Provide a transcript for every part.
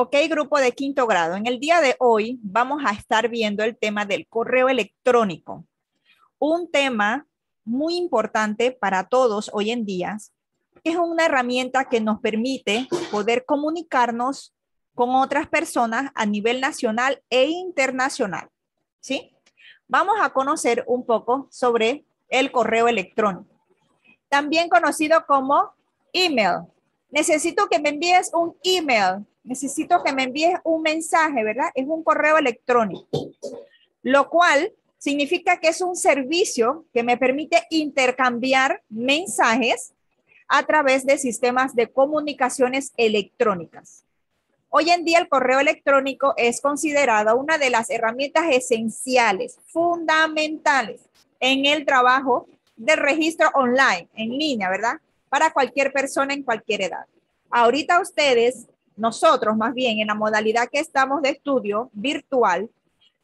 Ok, grupo de quinto grado. En el día de hoy vamos a estar viendo el tema del correo electrónico. Un tema muy importante para todos hoy en día. Es una herramienta que nos permite poder comunicarnos con otras personas a nivel nacional e internacional. ¿Sí? Vamos a conocer un poco sobre el correo electrónico, también conocido como email. Necesito que me envíes un email necesito que me envíes un mensaje, ¿verdad? Es un correo electrónico, lo cual significa que es un servicio que me permite intercambiar mensajes a través de sistemas de comunicaciones electrónicas. Hoy en día el correo electrónico es considerado una de las herramientas esenciales, fundamentales en el trabajo de registro online, en línea, ¿verdad? Para cualquier persona en cualquier edad. Ahorita ustedes nosotros más bien en la modalidad que estamos de estudio virtual,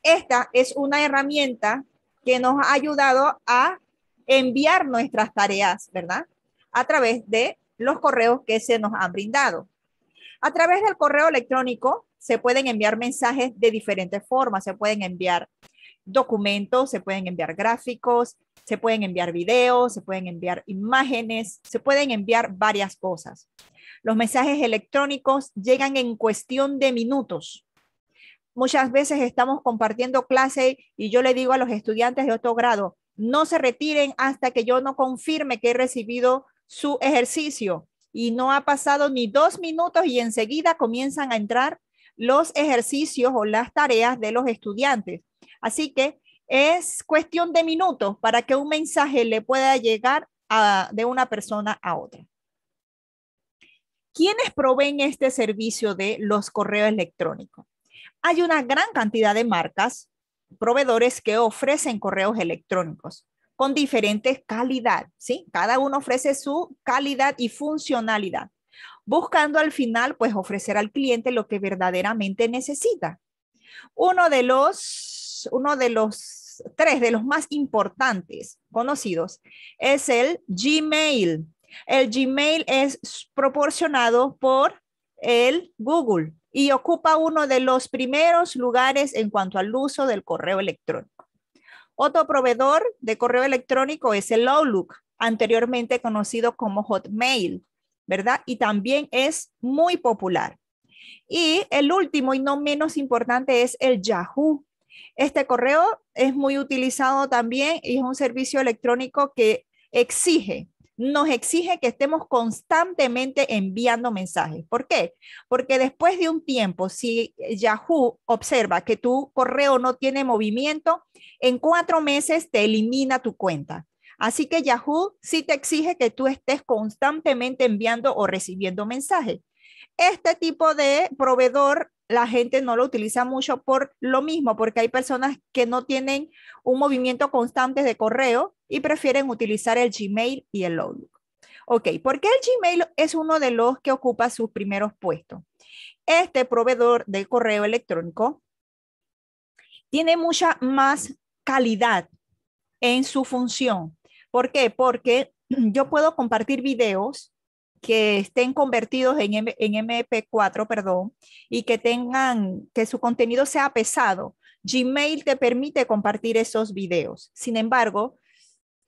esta es una herramienta que nos ha ayudado a enviar nuestras tareas, ¿verdad? A través de los correos que se nos han brindado. A través del correo electrónico se pueden enviar mensajes de diferentes formas, se pueden enviar documentos, se pueden enviar gráficos, se pueden enviar videos, se pueden enviar imágenes, se pueden enviar varias cosas. Los mensajes electrónicos llegan en cuestión de minutos. Muchas veces estamos compartiendo clase y yo le digo a los estudiantes de otro grado, no se retiren hasta que yo no confirme que he recibido su ejercicio. Y no ha pasado ni dos minutos y enseguida comienzan a entrar los ejercicios o las tareas de los estudiantes. Así que es cuestión de minutos para que un mensaje le pueda llegar de una persona a otra. ¿Quiénes proveen este servicio de los correos electrónicos? Hay una gran cantidad de marcas, proveedores que ofrecen correos electrónicos con diferentes calidad, ¿sí? Cada uno ofrece su calidad y funcionalidad, buscando al final, pues, ofrecer al cliente lo que verdaderamente necesita. Uno de los uno de los tres, de los más importantes conocidos, es el Gmail. El Gmail es proporcionado por el Google y ocupa uno de los primeros lugares en cuanto al uso del correo electrónico. Otro proveedor de correo electrónico es el Outlook, anteriormente conocido como Hotmail, ¿verdad? Y también es muy popular. Y el último y no menos importante es el Yahoo, este correo es muy utilizado también y es un servicio electrónico que exige, nos exige que estemos constantemente enviando mensajes. ¿Por qué? Porque después de un tiempo, si Yahoo observa que tu correo no tiene movimiento, en cuatro meses te elimina tu cuenta. Así que Yahoo sí te exige que tú estés constantemente enviando o recibiendo mensajes. Este tipo de proveedor la gente no lo utiliza mucho por lo mismo, porque hay personas que no tienen un movimiento constante de correo y prefieren utilizar el Gmail y el Outlook. Ok, ¿por qué el Gmail es uno de los que ocupa sus primeros puestos? Este proveedor de correo electrónico tiene mucha más calidad en su función. ¿Por qué? Porque yo puedo compartir videos, que estén convertidos en, en MP4, perdón, y que tengan, que su contenido sea pesado. Gmail te permite compartir esos videos. Sin embargo,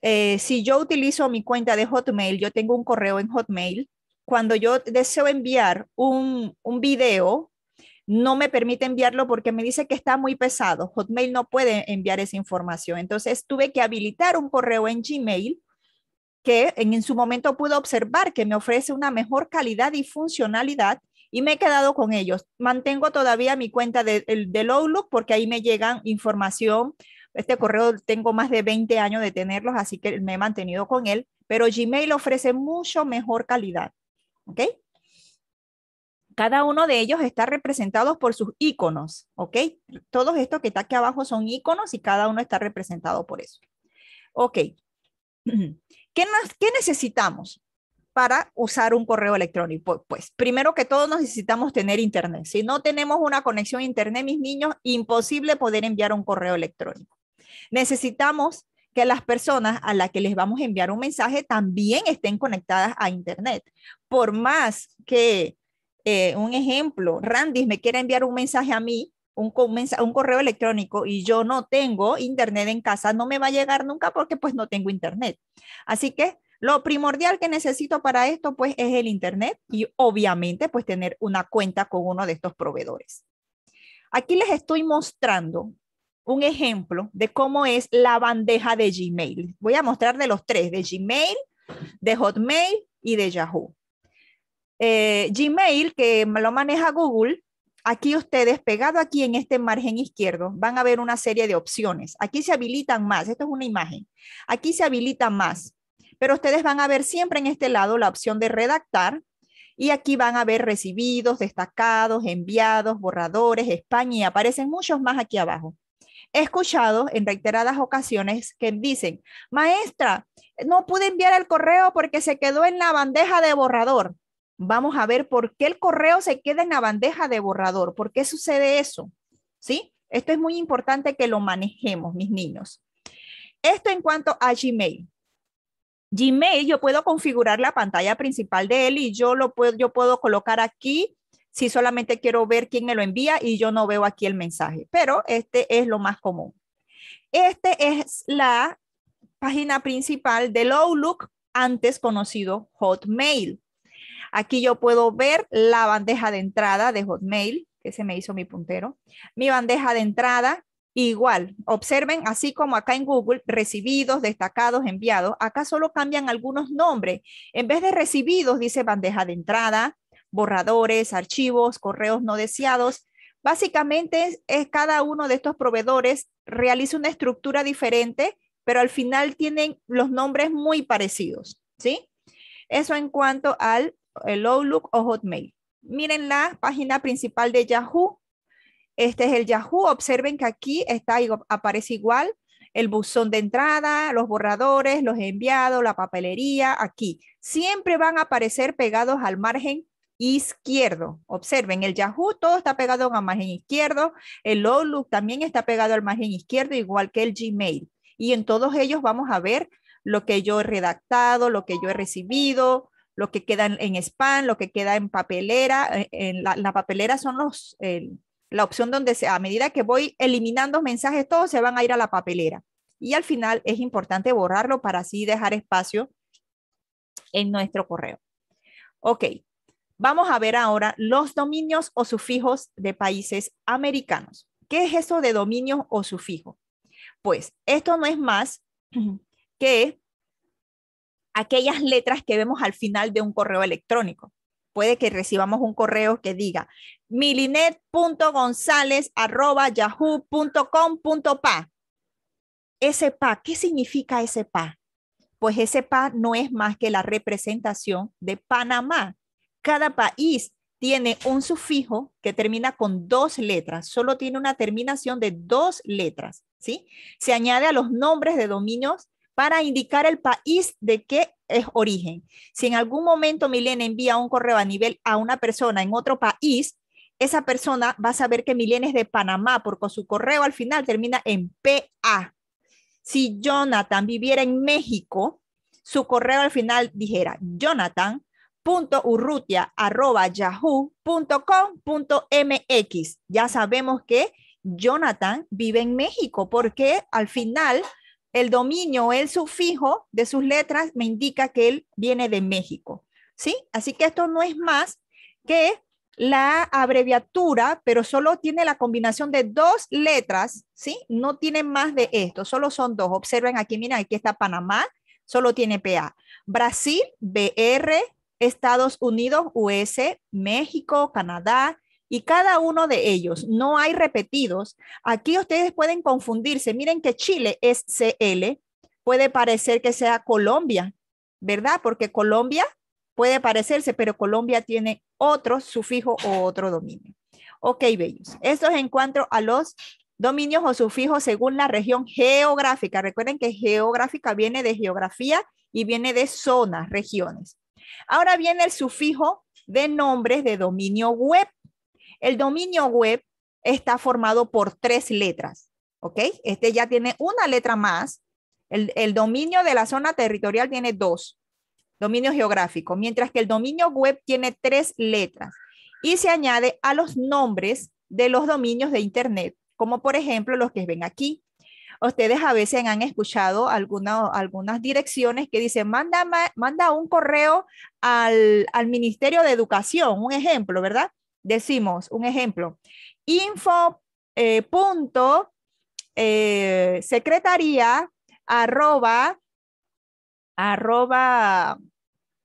eh, si yo utilizo mi cuenta de Hotmail, yo tengo un correo en Hotmail, cuando yo deseo enviar un, un video, no me permite enviarlo porque me dice que está muy pesado. Hotmail no puede enviar esa información. Entonces tuve que habilitar un correo en Gmail que en, su momento pude observar que me ofrece una mejor calidad y funcionalidad y me he quedado con ellos. Mantengo todavía mi cuenta de, del Outlook porque ahí me llegan información. Este correo tengo más de 20 años de tenerlos, así que me he mantenido con él, pero Gmail ofrece mucho mejor calidad. ¿Ok? Cada uno de ellos está representado por sus iconos, ¿ok? Todos estos que está aquí abajo son iconos y cada uno está representado por eso. Ok. ¿Qué, necesitamos para usar un correo electrónico? Pues primero que todo necesitamos tener internet. Si no tenemos una conexión a internet, mis niños, imposible poder enviar un correo electrónico. Necesitamos que las personas a las que les vamos a enviar un mensaje también estén conectadas a internet. Por más que, eh, un ejemplo, Randy me quiera enviar un mensaje a mí, un, un correo electrónico y yo no tengo internet en casa, no me va a llegar nunca porque pues no tengo internet. Así que lo primordial que necesito para esto pues es el internet y obviamente pues tener una cuenta con uno de estos proveedores. Aquí les estoy mostrando un ejemplo de cómo es la bandeja de Gmail. Voy a mostrar de los tres, de Gmail, de Hotmail y de Yahoo. Eh, Gmail, que lo maneja Google, Aquí ustedes, pegado aquí en este margen izquierdo, van a ver una serie de opciones. Aquí se habilitan más, esto es una imagen. Aquí se habilita más, pero ustedes van a ver siempre en este lado la opción de redactar y aquí van a ver recibidos, destacados, enviados, borradores, España y aparecen muchos más aquí abajo. He escuchado en reiteradas ocasiones que dicen, maestra, no pude enviar el correo porque se quedó en la bandeja de borrador vamos a ver por qué el correo se queda en la bandeja de borrador, por qué sucede eso, ¿sí? Esto es muy importante que lo manejemos, mis niños. Esto en cuanto a Gmail. Gmail, yo puedo configurar la pantalla principal de él y yo lo puedo, yo puedo colocar aquí si solamente quiero ver quién me lo envía y yo no veo aquí el mensaje, pero este es lo más común. Este es la página principal del Outlook, antes conocido Hotmail. Aquí yo puedo ver la bandeja de entrada de Hotmail, que se me hizo mi puntero. Mi bandeja de entrada, igual. Observen, así como acá en Google, recibidos, destacados, enviados, acá solo cambian algunos nombres. En vez de recibidos, dice bandeja de entrada, borradores, archivos, correos no deseados. Básicamente es, cada uno de estos proveedores realiza una estructura diferente, pero al final tienen los nombres muy parecidos, ¿sí? Eso en cuanto al el Outlook o Hotmail. Miren la página principal de Yahoo. Este es el Yahoo. Observen que aquí está, aparece igual el buzón de entrada, los borradores, los enviados, la papelería, aquí. Siempre van a aparecer pegados al margen izquierdo. Observen, el Yahoo todo está pegado al margen izquierdo, el Outlook también está pegado al margen izquierdo, igual que el Gmail. Y en todos ellos vamos a ver lo que yo he redactado, lo que yo he recibido, lo que queda en, spam, lo que queda en papelera. Eh, en la, papelera son los, la opción donde a medida que voy eliminando mensajes, todos se van a ir a la papelera. Y al final es importante borrarlo para así dejar espacio en nuestro correo. Ok, vamos a ver ahora los dominios o sufijos de países americanos. ¿Qué es eso de dominio o sufijo? Pues esto no es más que aquellas letras que vemos al final de un correo electrónico. Puede que recibamos un correo que diga milinet.gonzalez.yahoo.com.pa. Ese pa, ¿qué significa ese pa? Pues ese pa no es más que la representación de Panamá. Cada país tiene un sufijo que termina con dos letras, solo tiene una terminación de dos letras, ¿sí? Se añade a los nombres de dominios para indicar el país de qué es origen. Si en algún momento Milena envía un correo a nivel a una persona en otro país, esa persona va a saber que Milena es de Panamá porque su correo al final termina en PA. Si Jonathan viviera en México, su correo al final dijera Jonathan Ya sabemos que Jonathan vive en México porque al final el dominio el sufijo de sus letras me indica que él viene de México. ¿Sí? Así que esto no es más que la abreviatura, pero solo tiene la combinación de dos letras, ¿sí? No tiene más de esto, solo son dos. Observen aquí, miren, aquí está Panamá, solo tiene PA. Brasil, BR, Estados Unidos, US, México, Canadá, y cada uno de ellos, no hay repetidos. Aquí ustedes pueden confundirse. Miren que Chile es CL, puede parecer que sea Colombia, ¿verdad? Porque Colombia puede parecerse, pero Colombia tiene otro sufijo o otro dominio. Ok, bellos. Esto es en cuanto a los dominios o sufijos según la región geográfica. Recuerden que geográfica viene de geografía y viene de zonas, regiones. Ahora viene el sufijo de nombres de dominio web. El dominio web está formado por tres letras, ¿ok? Este ya tiene una letra más. El, dominio de la zona territorial tiene dos, dominio geográfico, mientras que el dominio web tiene tres letras y se añade a los nombres de los dominios de Internet, como por ejemplo los que ven aquí. Ustedes a veces han escuchado algunas direcciones que dicen, manda, un correo al, al Ministerio de Educación, un ejemplo, ¿verdad? decimos un ejemplo, info eh, punto eh, secretaría arroba arroba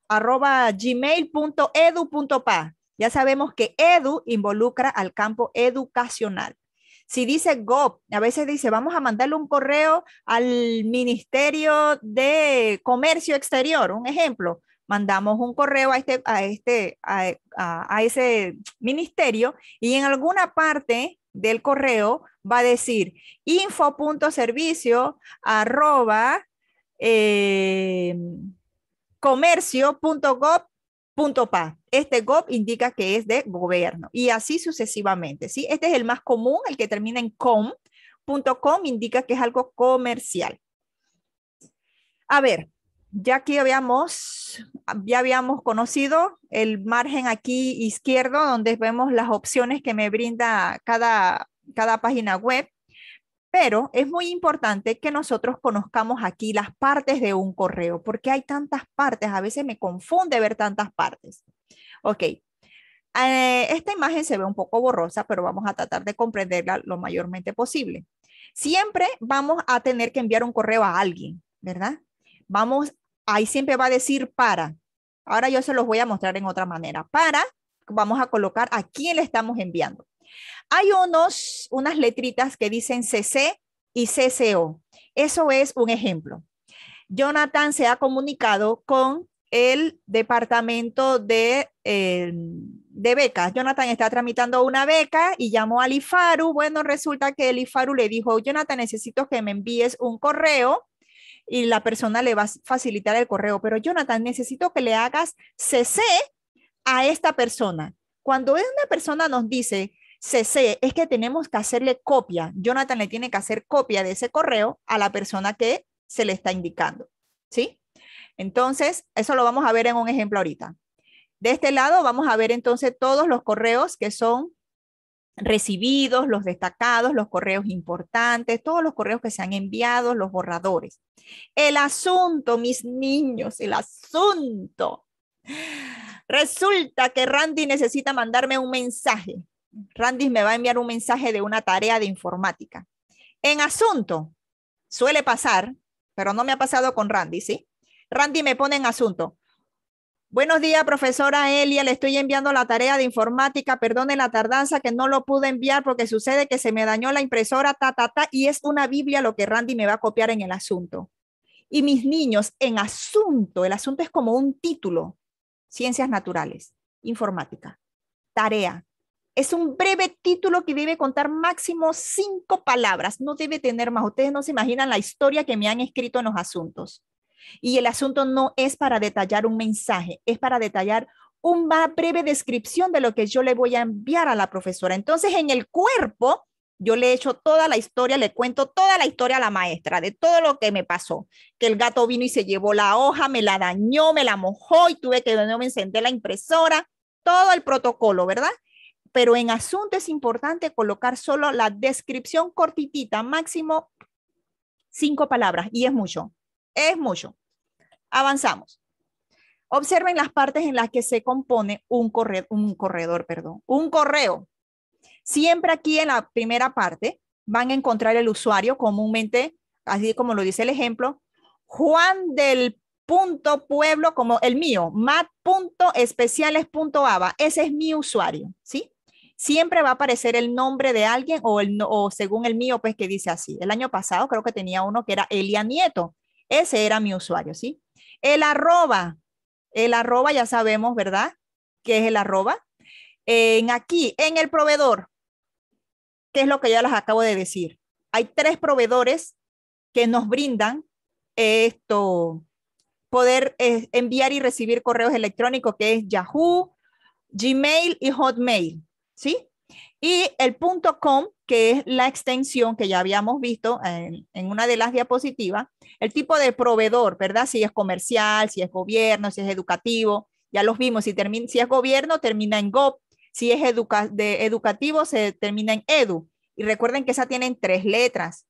arroba gmail.edu.pa. Ya sabemos que edu involucra al campo educacional. Si dice GOP, a veces dice, vamos a mandarle un correo al Ministerio de Comercio Exterior, un ejemplo mandamos un correo a este, a este, a, ese ministerio y en alguna parte del correo va a decir info.servicio arroba eh, Este GOP indica que es de gobierno y así sucesivamente. ¿sí? Este es el más común, el que termina en com.com indica que es algo comercial. A ver, ya aquí habíamos, ya habíamos conocido el margen aquí izquierdo, donde vemos las opciones que me brinda cada, cada página web, pero es muy importante que nosotros conozcamos aquí las partes de un correo, porque hay tantas partes, a veces me confunde ver tantas partes. Ok, eh, esta imagen se ve un poco borrosa, pero vamos a tratar de comprenderla lo mayormente posible. Siempre vamos a tener que enviar un correo a alguien, ¿verdad? vamos ahí siempre va a decir para. Ahora yo se los voy a mostrar en otra manera. Para, vamos a colocar a quién le estamos enviando. Hay unos, unas letritas que dicen CC y CCO. Eso es un ejemplo. Jonathan se ha comunicado con el departamento de, eh, de, becas. Jonathan está tramitando una beca y llamó al IFARU. Bueno, resulta que el IFARU le dijo, Jonathan, necesito que me envíes un correo y la persona le va a facilitar el correo. Pero Jonathan, necesito que le hagas CC a esta persona. Cuando una persona nos dice CC, es que tenemos que hacerle copia. Jonathan le tiene que hacer copia de ese correo a la persona que se le está indicando. ¿Sí? Entonces, eso lo vamos a ver en un ejemplo ahorita. De este lado vamos a ver entonces todos los correos que son recibidos, los destacados, los correos importantes, todos los correos que se han enviado, los borradores. El asunto, mis niños, el asunto. Resulta que Randy necesita mandarme un mensaje. Randy me va a enviar un mensaje de una tarea de informática. En asunto, suele pasar, pero no me ha pasado con Randy, ¿sí? Randy me pone en asunto. Buenos días, profesora Elia. Le estoy enviando la tarea de informática. Perdone la tardanza que no lo pude enviar porque sucede que se me dañó la impresora, ta, y es una Biblia lo que Randy me va a copiar en el asunto. Y mis niños, en asunto, el asunto es como un título, ciencias naturales, informática, tarea. Es un breve título que debe contar máximo cinco palabras, no debe tener más. Ustedes no se imaginan la historia que me han escrito en los asuntos. Y el asunto no es para detallar un mensaje, es para detallar una breve descripción de lo que yo le voy a enviar a la profesora. Entonces, en el cuerpo, yo le he echo toda la historia, le cuento toda la historia a la maestra de todo lo que me pasó, que el gato vino y se llevó la hoja, me la dañó, me la mojó y tuve que no me encender la impresora, todo el protocolo, ¿verdad? Pero en asunto es importante colocar solo la descripción cortitita, máximo cinco palabras, y es mucho. Es mucho. Avanzamos. Observen las partes en las que se compone un, correo, un corredor, perdón, un correo. Siempre aquí en la primera parte van a encontrar el usuario comúnmente, así como lo dice el ejemplo, Juan del punto pueblo como el mío, mat.especiales.aba ese es mi usuario, ¿sí? Siempre va a aparecer el nombre de alguien o, el, o según el mío, pues que dice así. El año pasado creo que tenía uno que era Elia Nieto, ese era mi usuario, ¿sí? El arroba, el arroba ya sabemos, ¿verdad? ¿Qué es el arroba? En aquí, en el proveedor, ¿qué es lo que ya les acabo de decir? Hay tres proveedores que nos brindan esto, poder eh, enviar y recibir correos electrónicos, que es Yahoo, Gmail y Hotmail, ¿sí? Y el punto .com, que es la extensión que ya habíamos visto en, una de las diapositivas, el tipo de proveedor, ¿verdad? Si es comercial, si es gobierno, si es educativo, ya los vimos, si, si es gobierno termina en GOP, si es de educativo se termina en EDU. Y recuerden que esa tienen tres letras.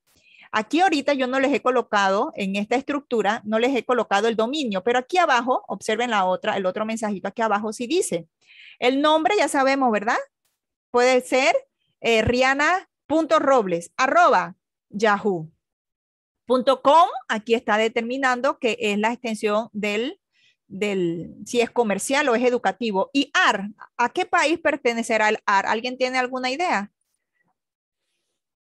Aquí ahorita yo no les he colocado en esta estructura, no les he colocado el dominio, pero aquí abajo, observen la otra, el otro mensajito aquí abajo sí dice. El nombre ya sabemos, ¿verdad? puede ser eh, Aquí está determinando que es la extensión del, del, si es comercial o es educativo. Y AR, ¿a qué país pertenecerá el AR? ¿Alguien tiene alguna idea?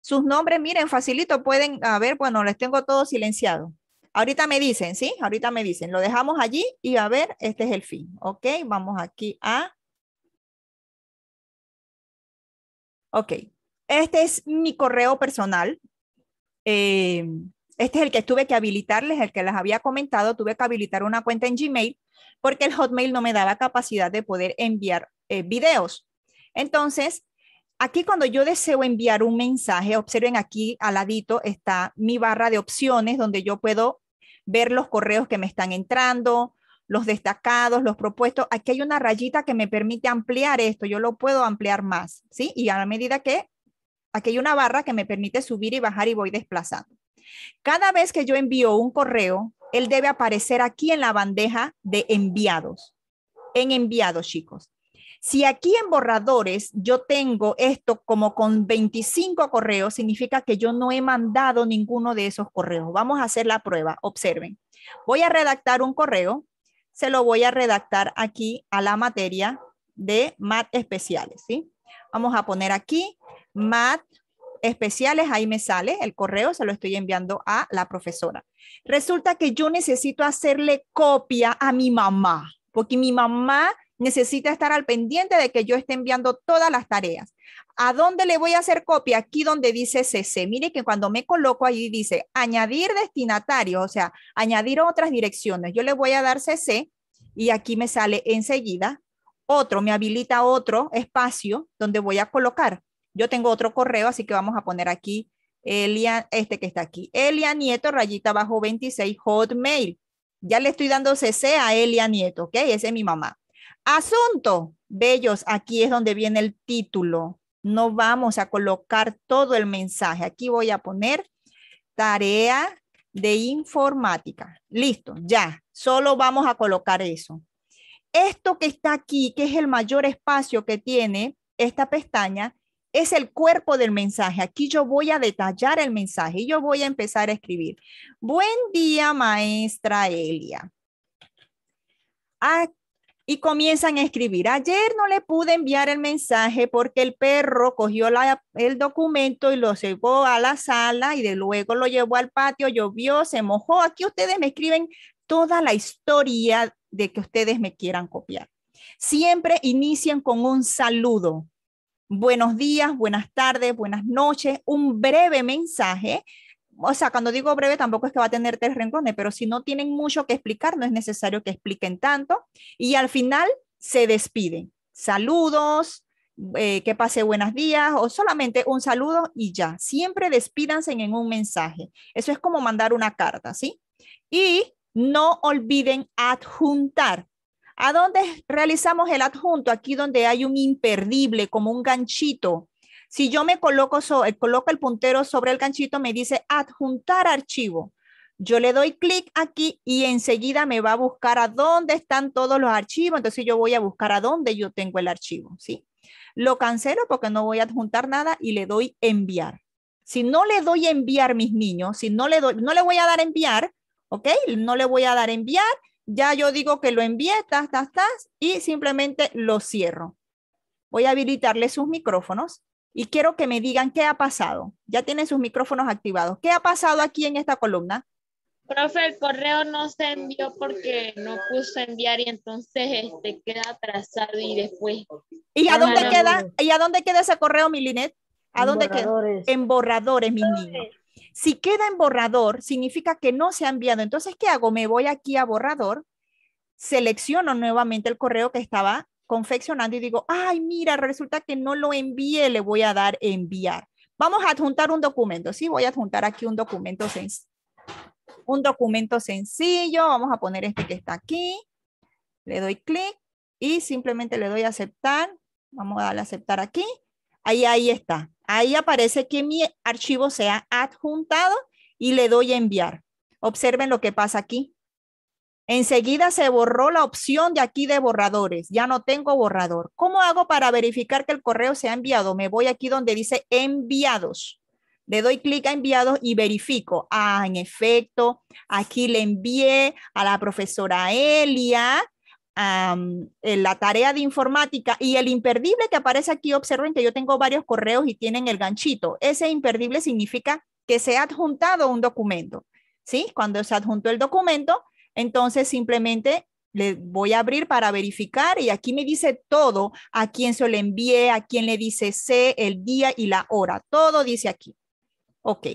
Sus nombres, miren, facilito, pueden, a ver, bueno, les tengo todo silenciado. Ahorita me dicen, ¿sí? Ahorita me dicen, lo dejamos allí y a ver, este es el fin. Ok, vamos aquí a Ok, este es mi correo personal. Eh, este es el que tuve que habilitarles, el que les había comentado, tuve que habilitar una cuenta en Gmail porque el Hotmail no me daba capacidad de poder enviar eh, videos. Entonces, aquí cuando yo deseo enviar un mensaje, observen aquí al ladito está mi barra de opciones donde yo puedo ver los correos que me están entrando, los destacados, los propuestos. Aquí hay una rayita que me permite ampliar esto, yo lo puedo ampliar más, ¿sí? Y a la medida que aquí hay una barra que me permite subir y bajar y voy desplazando. Cada vez que yo envío un correo, él debe aparecer aquí en la bandeja de enviados, en enviados, chicos. Si aquí en borradores yo tengo esto como con 25 correos, significa que yo no he mandado ninguno de esos correos. Vamos a hacer la prueba, observen. Voy a redactar un correo se lo voy a redactar aquí a la materia de MAT especiales, ¿sí? Vamos a poner aquí MAT especiales, ahí me sale el correo, se lo estoy enviando a la profesora. Resulta que yo necesito hacerle copia a mi mamá, porque mi mamá necesita estar al pendiente de que yo esté enviando todas las tareas. ¿A dónde le voy a hacer copia? Aquí donde dice CC. Mire que cuando me coloco ahí dice añadir destinatario, o sea, añadir otras direcciones. Yo le voy a dar CC y aquí me sale enseguida otro, me habilita otro espacio donde voy a colocar. Yo tengo otro correo, así que vamos a poner aquí Elia, este que está aquí, Elia Nieto, rayita bajo 26, Hotmail. Ya le estoy dando CC a Elia Nieto, ¿ok? Ese es mi mamá. Asunto, bellos, aquí es donde viene el título. No vamos a colocar todo el mensaje. Aquí voy a poner tarea de informática. Listo, ya. Solo vamos a colocar eso. Esto que está aquí, que es el mayor espacio que tiene esta pestaña, es el cuerpo del mensaje. Aquí yo voy a detallar el mensaje y yo voy a empezar a escribir. Buen día, maestra Elia. Aquí y comienzan a escribir. Ayer no le pude enviar el mensaje porque el perro cogió el documento y lo llevó a la sala y de luego lo llevó al patio, llovió, se mojó. Aquí ustedes me escriben toda la historia de que ustedes me quieran copiar. Siempre inician con un saludo. Buenos días, buenas tardes, buenas noches, un breve mensaje o sea, cuando digo breve tampoco es que va a tener tres rincones, pero si no tienen mucho que explicar, no es necesario que expliquen tanto. Y al final se despiden. Saludos, eh, que pase buenos días o solamente un saludo y ya. Siempre despídanse en un mensaje. Eso es como mandar una carta, ¿sí? Y no olviden adjuntar. ¿A dónde realizamos el adjunto? Aquí donde hay un imperdible, como un ganchito si yo me eh, coloco, el puntero sobre el ganchito, me dice adjuntar archivo. Yo le doy clic aquí y enseguida me va a buscar a dónde están todos los archivos. Entonces yo voy a buscar a dónde yo tengo el archivo, ¿sí? Lo cancelo porque no voy a adjuntar nada y le doy enviar. Si no le doy enviar, mis niños, si no le doy, no le voy a dar enviar, ¿ok? No le voy a dar enviar. Ya yo digo que lo envié, tas, tas, tas, y simplemente lo cierro. Voy a habilitarle sus micrófonos y quiero que me digan qué ha pasado. Ya tienen sus micrófonos activados. ¿Qué ha pasado aquí en esta columna? Profe, el correo no se envió porque no puso enviar y entonces este, queda atrasado y después. ¿Y a dónde queda? ¿Y a dónde queda ese correo, Milinet? ¿A dónde queda? En borradores, mi niño. Si queda en borrador, significa que no se ha enviado. Entonces, ¿qué hago? Me voy aquí a borrador, selecciono nuevamente el correo que estaba confeccionando y digo, ay, mira, resulta que no lo envié, le voy a dar enviar. Vamos a adjuntar un documento, sí, voy a adjuntar aquí un documento, un documento sencillo, vamos a poner este que está aquí, le doy clic y simplemente le doy aceptar, vamos a darle aceptar aquí, ahí, ahí está, ahí aparece que mi archivo se ha adjuntado y le doy enviar. Observen lo que pasa aquí. Enseguida se borró la opción de aquí de borradores. Ya no tengo borrador. ¿Cómo hago para verificar que el correo se ha enviado? Me voy aquí donde dice enviados. Le doy clic a enviados y verifico. Ah, en efecto, aquí le envié a la profesora Elia la tarea de informática y el imperdible que aparece aquí, observen que yo tengo varios correos y tienen el ganchito. Ese imperdible significa que se ha adjuntado un documento. ¿Sí? Cuando se adjuntó el documento, entonces, simplemente le voy a abrir para verificar y aquí me dice todo, a quién se lo envié, a quién le dice C, el día y la hora. Todo dice aquí. Ok,